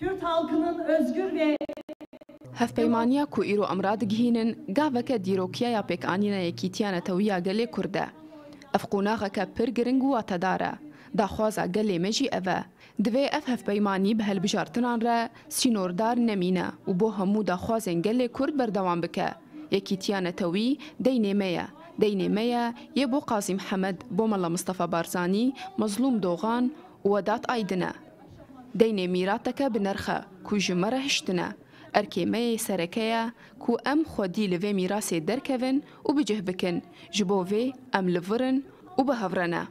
Kürt halkının özgür ve هەفپەیمانیا کو ئیر و ئەمرا دگهینن گاوەکە دیرۆکیایە پێکانینەیەکی تیانەتەویە گەلێ کووردە. ئەف قۆناغەکە پر گرنگ و واتەدارە. داخوازە گەلێ مەژی ئەوە. دوێ ئەف هەفپەیمانی بە هەلبژارتنان رە سینۆردار نەمینە و بۆ هەموو داخوازێن گەلێ کورد بەردەوام بکە. یەکی تیانەتەوی دەینێمەیە. دەینێمەیە یە بۆ قازیم حەمەد بۆ مەڵە مستەفە بارزانی مەزلوم دۆغان وەدات ئایدنە. دەینێ میراتەکە بنرخە کوژمەرە هشتنە ئەرکێمەیە سەرەکەیە کو ئەم خۆدی لەوێ میراسێ دەرکەون و بجه بکن ji bo vê em li virin û bi hevrene